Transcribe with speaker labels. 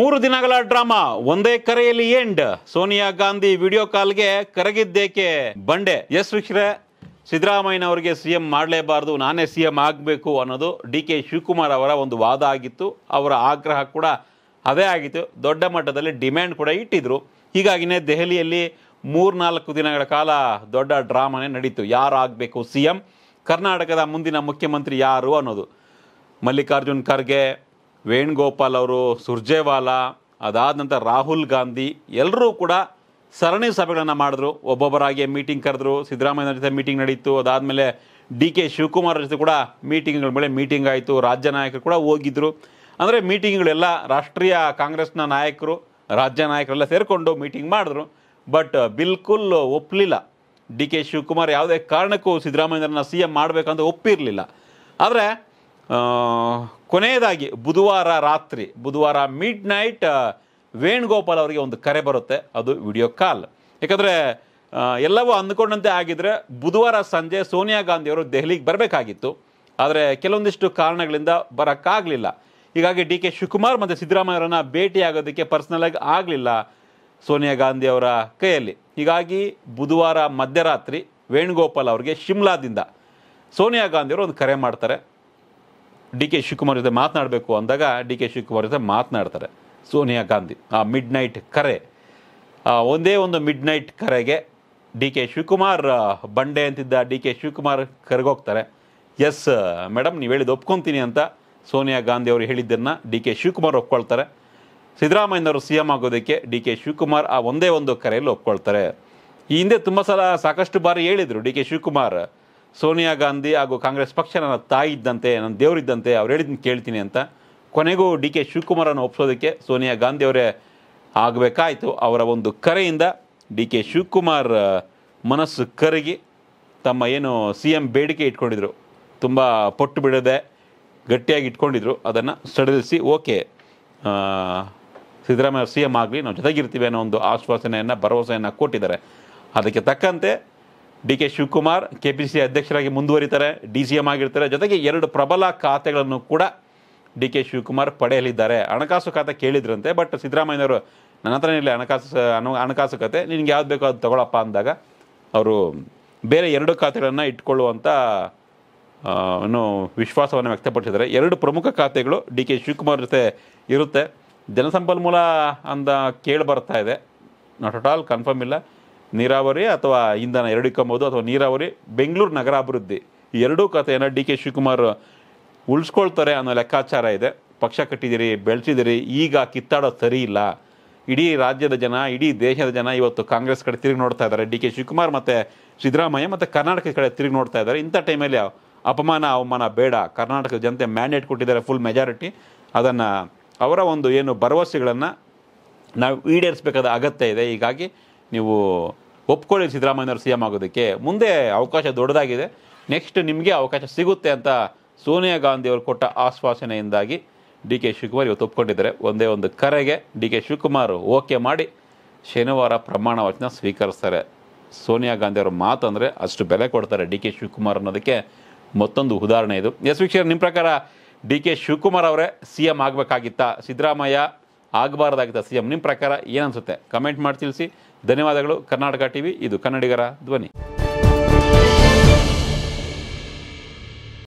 Speaker 1: ಮೂರು ದಿನಗಳ ಡ್ರಾಮಾ ಒಂದೇ ಕರೆಯಲ್ಲಿ ಎಂಡ್ ಸೋನಿಯಾ ಗಾಂಧಿ ವಿಡಿಯೋ ಕಾಲ್ಗೆ ಕರಗಿದ್ದೇಕೆ ಬಂಡೆ ಎಸ್ ಸಿದ್ದರಾಮಯ್ಯ ಅವರಿಗೆ ಸಿ ಎಂ ಮಾಡಲೇಬಾರ್ದು ನಾನೇ ಸಿ ಎಂ ಆಗಬೇಕು ಅನ್ನೋದು ಡಿ ಕೆ ಶಿವಕುಮಾರ್ ಅವರ ಒಂದು ವಾದ ಆಗಿತ್ತು ಅವರ ಆಗ್ರಹ ಕೂಡ ಅದೇ ಆಗಿತ್ತು ದೊಡ್ಡ ಮಟ್ಟದಲ್ಲಿ ಡಿಮ್ಯಾಂಡ್ ಕೂಡ ಇಟ್ಟಿದ್ರು ಹೀಗಾಗಿನೇ ದೆಹಲಿಯಲ್ಲಿ ಮೂರ್ನಾಲ್ಕು ದಿನಗಳ ಕಾಲ ದೊಡ್ಡ ಡ್ರಾಮಾನೇ ನಡೀತು ಯಾರು ಆಗಬೇಕು ಸಿ ಎಂ ಕರ್ನಾಟಕದ ಮುಂದಿನ ಮುಖ್ಯಮಂತ್ರಿ ಯಾರು ಅನ್ನೋದು ಮಲ್ಲಿಕಾರ್ಜುನ್ ಖರ್ಗೆ ವೇಣುಗೋಪಾಲ್ ಅವರು ಸುರ್ಜೇವಾಲಾ ಅದಾದ ನಂತರ ರಾಹುಲ್ ಗಾಂಧಿ ಎಲ್ಲರೂ ಕೂಡ ಸರಣಿ ಸಭೆಗಳನ್ನು ಮಾಡಿದ್ರು ಒಬ್ಬೊಬ್ಬರಾಗಿ ಮೀಟಿಂಗ್ ಕರೆದ್ರು ಸಿದ್ದರಾಮಯ್ಯ ಜೊತೆ ಮೀಟಿಂಗ್ ನಡೀತು ಅದಾದಮೇಲೆ ಡಿ ಕೆ ಶಿವಕುಮಾರ್ ಜೊತೆ ಕೂಡ ಮೀಟಿಂಗ್ಗಳ ಮೇಲೆ ಮೀಟಿಂಗ್ ಆಯಿತು ರಾಜ್ಯ ನಾಯಕರು ಕೂಡ ಹೋಗಿದ್ದರು ಅಂದರೆ ಮೀಟಿಂಗ್ಗಳೆಲ್ಲ ರಾಷ್ಟ್ರೀಯ ಕಾಂಗ್ರೆಸ್ನ ನಾಯಕರು ರಾಜ್ಯ ನಾಯಕರೆಲ್ಲ ಸೇರಿಕೊಂಡು ಮೀಟಿಂಗ್ ಮಾಡಿದ್ರು ಬಟ್ ಬಿಲ್ಕುಲ್ ಒಪ್ಪಲಿಲ್ಲ ಡಿ ಕೆ ಶಿವಕುಮಾರ್ ಯಾವುದೇ ಕಾರಣಕ್ಕೂ ಸಿದ್ದರಾಮಯ್ಯನ ಸಿ ಎಂ ಮಾಡಬೇಕಂತ ಒಪ್ಪಿರಲಿಲ್ಲ ಆದರೆ ಕೊನೆಯದಾಗಿ ಬುಧವಾರ ರಾತ್ರಿ ಬುಧವಾರ ಮಿಡ್ ನೈಟ್ ವೇಣುಗೋಪಾಲ್ ಅವರಿಗೆ ಒಂದು ಕರೆ ಬರುತ್ತೆ ಅದು ವಿಡಿಯೋ ಕಾಲ್ ಯಾಕಂದರೆ ಎಲ್ಲವೂ ಅಂದ್ಕೊಂಡಂತೆ ಆಗಿದ್ರೆ ಬುಧವಾರ ಸಂಜೆ ಸೋನಿಯಾ ಗಾಂಧಿಯವರು ದೆಹಲಿಗೆ ಬರಬೇಕಾಗಿತ್ತು ಆದರೆ ಕೆಲವೊಂದಿಷ್ಟು ಕಾರಣಗಳಿಂದ ಬರೋಕ್ಕಾಗಲಿಲ್ಲ ಹೀಗಾಗಿ ಡಿ ಕೆ ಶಿವಕುಮಾರ್ ಮತ್ತು ಸಿದ್ದರಾಮಯ್ಯವರನ್ನು ಭೇಟಿಯಾಗೋದಕ್ಕೆ ಪರ್ಸ್ನಲಾಗಿ ಆಗಲಿಲ್ಲ ಸೋನಿಯಾ ಗಾಂಧಿ ಅವರ ಕೈಯಲ್ಲಿ ಹೀಗಾಗಿ ಬುಧವಾರ ಮಧ್ಯರಾತ್ರಿ ವೇಣುಗೋಪಾಲ್ ಅವರಿಗೆ ಶಿಮ್ಲಾದಿಂದ ಸೋನಿಯಾ ಗಾಂಧಿಯವರು ಒಂದು ಕರೆ ಮಾಡ್ತಾರೆ ಡಿ ಕೆ ಶಿವಕುಮಾರ್ ಜೊತೆ ಮಾತನಾಡಬೇಕು ಅಂದಾಗ ಡಿ ಕೆ ಶಿವಕುಮಾರ್ ಜೊತೆ ಮಾತನಾಡ್ತಾರೆ ಸೋನಿಯಾ ಗಾಂಧಿ ಆ ಮಿಡ್ ನೈಟ್ ಕರೆ ಒಂದೇ ಒಂದು ಮಿಡ್ ನೈಟ್ ಕರೆಗೆ ಡಿ ಕೆ ಶಿವಕುಮಾರ್ ಬಂಡೆ ಅಂತಿದ್ದ ಡಿ ಕೆ ಶಿವಕುಮಾರ್ ಕರೆಗೋಗ್ತಾರೆ ಎಸ್ ಮೇಡಮ್ ನೀವು ಹೇಳಿದ್ದು ಒಪ್ಕೊತೀನಿ ಅಂತ ಸೋನಿಯಾ ಗಾಂಧಿ ಅವರು ಹೇಳಿದ್ದನ್ನು ಡಿ ಕೆ ಶಿವಕುಮಾರ್ ಒಪ್ಕೊಳ್ತಾರೆ ಸಿದ್ದರಾಮಯ್ಯನವರು ಸಿ ಎಂ ಆಗೋದಕ್ಕೆ ಡಿ ಕೆ ಶಿವಕುಮಾರ್ ಆ ಒಂದೇ ಒಂದು ಕರೆಯಲ್ಲಿ ಒಪ್ಕೊಳ್ತಾರೆ ಈ ಹಿಂದೆ ತುಂಬ ಸಲ ಸಾಕಷ್ಟು ಬಾರಿ ಹೇಳಿದರು ಡಿ ಕೆ ಶಿವಕುಮಾರ್ ಸೋನಿಯಾ ಗಾಂಧಿ ಹಾಗೂ ಕಾಂಗ್ರೆಸ್ ಪಕ್ಷ ನನ್ನ ತಾಯಿ ಇದ್ದಂತೆ ನನ್ನ ದೇವರಿದ್ದಂತೆ ಅವ್ರು ಹೇಳಿದ್ದನ್ನು ಕೇಳ್ತೀನಿ ಅಂತ ಕೊನೆಗೂ ಡಿ ಕೆ ಶಿವಕುಮಾರನ್ನು ಒಪ್ಪಿಸೋದಕ್ಕೆ ಸೋನಿಯಾ ಗಾಂಧಿ ಅವರೇ ಆಗಬೇಕಾಯಿತು ಅವರ ಒಂದು ಕರೆಯಿಂದ ಡಿ ಕೆ ಶಿವಕುಮಾರ್ ಮನಸ್ಸು ಕರಗಿ ತಮ್ಮ ಏನು ಸಿ ಎಂ ಬೇಡಿಕೆ ಇಟ್ಕೊಂಡಿದ್ರು ತುಂಬ ಪೊಟ್ಟು ಬಿಡದೆ ಗಟ್ಟಿಯಾಗಿ ಇಟ್ಕೊಂಡಿದ್ರು ಅದನ್ನು ಸಡಿಲಿಸಿ ಓಕೆ ಸಿದ್ದರಾಮಯ್ಯ ಸಿ ಎಂ ಆಗಲಿ ನಾವು ಜೊತೆಗಿರ್ತೀವಿ ಅನ್ನೋ ಒಂದು ಆಶ್ವಾಸನೆಯನ್ನು ಭರವಸೆಯನ್ನು ಕೊಟ್ಟಿದ್ದಾರೆ ಅದಕ್ಕೆ ತಕ್ಕಂತೆ D K Shivakumar K P C ಅಧ್ಯಕ್ಷರಾಗಿ ಮುಂದುವರಿತಾರೆ ಡಿ ಸಿ ಎಂ ಆಗಿರ್ತಾರೆ ಜೊತೆಗೆ ಎರಡು ಪ್ರಬಲ ಖಾತೆಗಳನ್ನು ಕೂಡ ಡಿ ಕೆ ಶಿವಕುಮಾರ್ ಪಡೆಯಲಿದ್ದಾರೆ ಹಣಕಾಸು ಖಾತೆ ಕೇಳಿದ್ರಂತೆ ಬಟ್ ಸಿದ್ದರಾಮಯ್ಯವರು ನನ್ನ ಹತ್ರ ಇಲ್ಲ ಹಣಕಾಸು ಹಣಕಾಸು ಖಾತೆ ನಿನಗೆ ಯಾವ್ದು ಬೇಕೋ ಅದು ತಗೊಳಪ್ಪ ಅಂದಾಗ ಅವರು ಬೇರೆ ಎರಡು ಖಾತೆಗಳನ್ನು ಇಟ್ಕೊಳ್ಳುವಂಥ ಏನು ವಿಶ್ವಾಸವನ್ನು ವ್ಯಕ್ತಪಡಿಸಿದ್ದಾರೆ ಎರಡು ಪ್ರಮುಖ ಖಾತೆಗಳು ಡಿ ಕೆ ಶಿವಕುಮಾರ್ ಜೊತೆ ಇರುತ್ತೆ ಜನಸಂಪನ್ಮೂಲ ಅಂತ ಕೇಳಿ ಬರ್ತಾ ಇದೆ ನಾಟ್ ಅಟ್ ಆಲ್ ಕನ್ಫರ್ಮ್ ಇಲ್ಲ ನೀರಾವರಿ ಅಥವಾ ಇಂಧನ ಕಂಬೋದು ಅಥವಾ ನೀರಾವರಿ ಬೆಂಗಳೂರು ನಗರಾಭಿವೃದ್ಧಿ ಈ ಎರಡೂ ಕಥೆಯನ್ನು ಡಿ ಕೆ ಶಿವಕುಮಾರ್ ಉಳಿಸ್ಕೊಳ್ತಾರೆ ಅನ್ನೋ ಲೆಕ್ಕಾಚಾರ ಇದೆ ಪಕ್ಷ ಕಟ್ಟಿದ್ದೀರಿ ಬೆಳೆಸಿದಿರಿ ಈಗ ಕಿತ್ತಾಡೋ ಸರಿ ಇಲ್ಲ ಇಡೀ ರಾಜ್ಯದ ಜನ ಇಡೀ ದೇಶದ ಜನ ಇವತ್ತು ಕಾಂಗ್ರೆಸ್ ಕಡೆ ತಿರುಗಿ ನೋಡ್ತಾ ಇದ್ದಾರೆ ಡಿ ಕೆ ಶಿವಕುಮಾರ್ ಮತ್ತು ಸಿದ್ದರಾಮಯ್ಯ ಮತ್ತು ಕರ್ನಾಟಕ ಕಡೆ ತಿರುಗಿ ನೋಡ್ತಾ ಇದ್ದಾರೆ ಇಂಥ ಟೈಮಲ್ಲಿ ಅಪಮಾನ ಅವಮಾನ ಬೇಡ ಕರ್ನಾಟಕದ ಜನತೆ ಮ್ಯಾಂಡೇಟ್ ಕೊಟ್ಟಿದ್ದಾರೆ ಫುಲ್ ಮೆಜಾರಿಟಿ ಅದನ್ನು ಅವರ ಒಂದು ಏನು ಭರವಸೆಗಳನ್ನು ನಾವು ಈಡೇರಿಸಬೇಕಾದ ಅಗತ್ಯ ಇದೆ ಹೀಗಾಗಿ ನೀವು ಒಪ್ಕೊಳ್ಳಿ ಸಿದ್ದರಾಮಯ್ಯವ್ರು ಸಿ ಎಂ ಆಗೋದಕ್ಕೆ ಮುಂದೆ ಅವಕಾಶ ದೊಡ್ಡದಾಗಿದೆ ನೆಕ್ಸ್ಟ್ ನಿಮಗೆ ಅವಕಾಶ ಸಿಗುತ್ತೆ ಅಂತ ಸೋನಿಯಾ ಗಾಂಧಿಯವರು ಕೊಟ್ಟ ಆಶ್ವಾಸನೆಯಿಂದಾಗಿ ಡಿ ಕೆ ಶಿವಕುಮಾರ್ ಇವತ್ತು ಒಪ್ಕೊಂಡಿದ್ದಾರೆ ಒಂದೇ ಒಂದು ಕರೆಗೆ ಡಿ ಕೆ ಶಿವಕುಮಾರ್ ಓಕೆ ಮಾಡಿ ಶನಿವಾರ ಪ್ರಮಾಣ ವಚನ ಸ್ವೀಕರಿಸ್ತಾರೆ ಸೋನಿಯಾ ಗಾಂಧಿಯವ್ರ ಮಾತಂದರೆ ಅಷ್ಟು ಬೆಲೆ ಕೊಡ್ತಾರೆ ಡಿ ಕೆ ಶಿವಕುಮಾರ್ ಅನ್ನೋದಕ್ಕೆ ಮತ್ತೊಂದು ಉದಾಹರಣೆ ಇದು ಎಸ್ ವೀಕ್ಷಕರು ನಿಮ್ಮ ಪ್ರಕಾರ ಡಿ ಕೆ ಶಿವಕುಮಾರ್ ಅವರೇ ಸಿ ಎಂ ಆಗಬೇಕಾಗಿತ್ತ ಸಿದ್ದರಾಮಯ್ಯ ಆಗಬಾರ್ದಾಗಿತ್ತ ಸಿ ಎಂ ನಿಮ್ಮ ಪ್ರಕಾರ ಏನನ್ಸುತ್ತೆ ಕಮೆಂಟ್ ಮಾಡಿ ತಿಳಿಸಿ ಧನ್ಯವಾದಗಳು ಕರ್ನಾಟಕ ಟಿವಿ ಇದು ಕನ್ನಡಿಗರ ಧ್ವನಿ